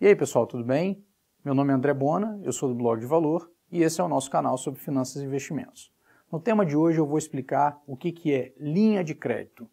E aí pessoal, tudo bem? Meu nome é André Bona, eu sou do blog de valor e esse é o nosso canal sobre finanças e investimentos. No tema de hoje eu vou explicar o que, que é linha de crédito.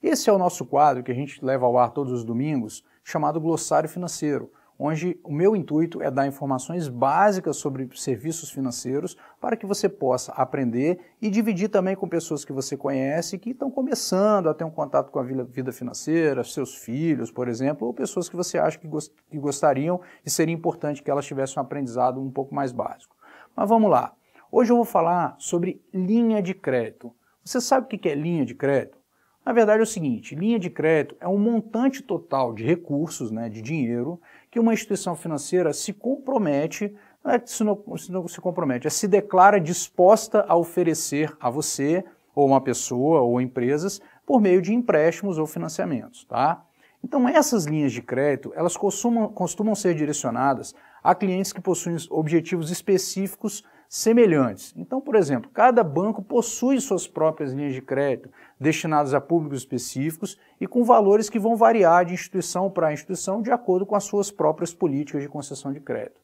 Esse é o nosso quadro que a gente leva ao ar todos os domingos, chamado Glossário Financeiro, onde o meu intuito é dar informações básicas sobre serviços financeiros para que você possa aprender e dividir também com pessoas que você conhece que estão começando a ter um contato com a vida financeira, seus filhos, por exemplo, ou pessoas que você acha que, que gostariam e seria importante que elas tivessem um aprendizado um pouco mais básico. Mas vamos lá. Hoje eu vou falar sobre linha de crédito. Você sabe o que é linha de crédito? Na verdade é o seguinte, linha de crédito é um montante total de recursos, né, de dinheiro, que uma instituição financeira se compromete, não é se não, se não se compromete, é se declara disposta a oferecer a você, ou uma pessoa, ou empresas, por meio de empréstimos ou financiamentos, tá? Então essas linhas de crédito, elas costumam, costumam ser direcionadas a clientes que possuem objetivos específicos semelhantes. Então, por exemplo, cada banco possui suas próprias linhas de crédito destinadas a públicos específicos e com valores que vão variar de instituição para instituição de acordo com as suas próprias políticas de concessão de crédito.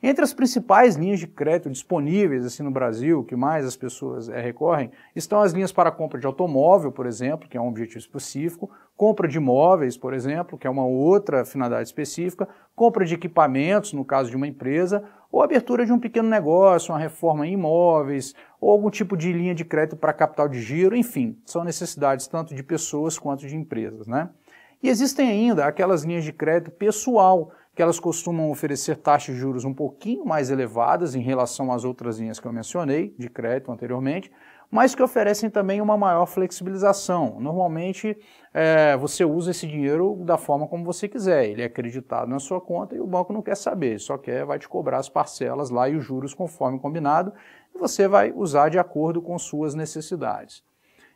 Entre as principais linhas de crédito disponíveis assim no Brasil, que mais as pessoas é, recorrem, estão as linhas para compra de automóvel, por exemplo, que é um objetivo específico, compra de imóveis, por exemplo, que é uma outra finalidade específica, compra de equipamentos, no caso de uma empresa, ou abertura de um pequeno negócio, uma reforma em imóveis, ou algum tipo de linha de crédito para capital de giro, enfim, são necessidades tanto de pessoas quanto de empresas, né? E existem ainda aquelas linhas de crédito pessoal, que elas costumam oferecer taxas de juros um pouquinho mais elevadas em relação às outras linhas que eu mencionei, de crédito anteriormente, mas que oferecem também uma maior flexibilização. Normalmente é, você usa esse dinheiro da forma como você quiser, ele é acreditado na sua conta e o banco não quer saber, só quer vai te cobrar as parcelas lá e os juros conforme combinado, e você vai usar de acordo com suas necessidades.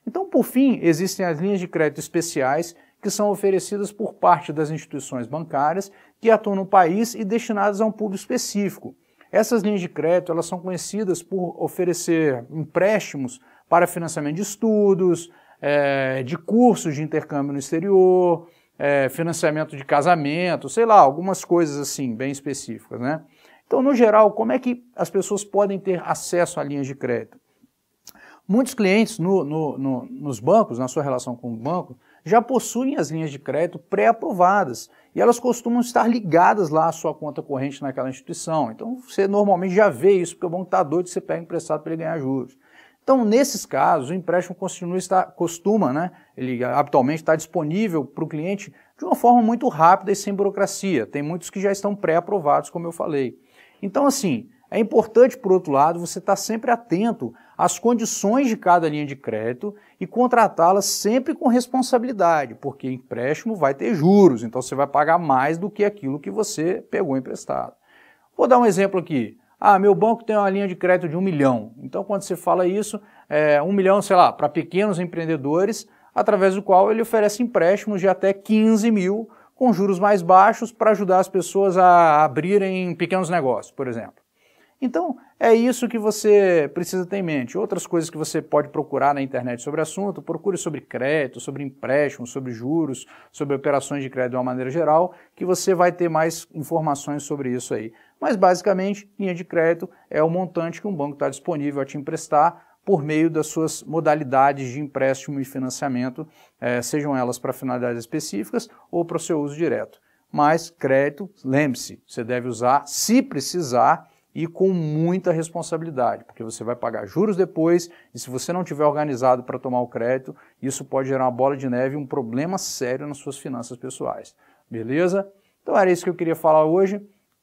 Então, por fim, existem as linhas de crédito especiais que são oferecidas por parte das instituições bancárias que atuam no país e destinadas a um público específico. Essas linhas de crédito elas são conhecidas por oferecer empréstimos para financiamento de estudos, é, de cursos de intercâmbio no exterior, é, financiamento de casamento, sei lá, algumas coisas assim, bem específicas, né? Então, no geral, como é que as pessoas podem ter acesso a linhas de crédito? Muitos clientes no, no, no, nos bancos, na sua relação com o banco, já possuem as linhas de crédito pré-aprovadas e elas costumam estar ligadas lá à sua conta corrente naquela instituição. Então você normalmente já vê isso, porque o banco está doido de você pegar emprestado para ele ganhar juros. Então, nesses casos, o empréstimo continua estar, costuma, né, ele habitualmente está disponível para o cliente de uma forma muito rápida e sem burocracia. Tem muitos que já estão pré-aprovados, como eu falei. Então, assim, é importante, por outro lado, você estar tá sempre atento às condições de cada linha de crédito e contratá-la sempre com responsabilidade, porque empréstimo vai ter juros, então você vai pagar mais do que aquilo que você pegou emprestado. Vou dar um exemplo aqui. Ah, meu banco tem uma linha de crédito de um milhão. Então, quando você fala isso, é um milhão, sei lá, para pequenos empreendedores, através do qual ele oferece empréstimos de até 15 mil, com juros mais baixos, para ajudar as pessoas a abrirem pequenos negócios, por exemplo. Então, é isso que você precisa ter em mente. Outras coisas que você pode procurar na internet sobre o assunto, procure sobre crédito, sobre empréstimos, sobre juros, sobre operações de crédito de uma maneira geral, que você vai ter mais informações sobre isso aí. Mas, basicamente, linha de crédito é o montante que um banco está disponível a te emprestar por meio das suas modalidades de empréstimo e financiamento, eh, sejam elas para finalidades específicas ou para o seu uso direto. Mas crédito, lembre-se, você deve usar se precisar e com muita responsabilidade, porque você vai pagar juros depois, e se você não tiver organizado para tomar o crédito, isso pode gerar uma bola de neve, e um problema sério nas suas finanças pessoais. Beleza? Então era isso que eu queria falar hoje.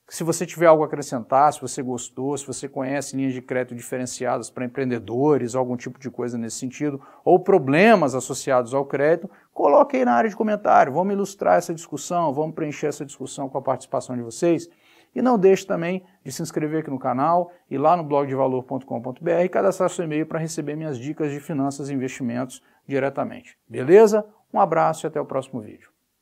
Se você tiver algo a acrescentar, se você gostou, se você conhece linhas de crédito diferenciadas para empreendedores, algum tipo de coisa nesse sentido, ou problemas associados ao crédito, coloque aí na área de comentário. Vamos ilustrar essa discussão, vamos preencher essa discussão com a participação de vocês. E não deixe também de se inscrever aqui no canal e lá no blogdevalor.com.br e cadastrar seu e-mail para receber minhas dicas de finanças e investimentos diretamente. Beleza? Um abraço e até o próximo vídeo.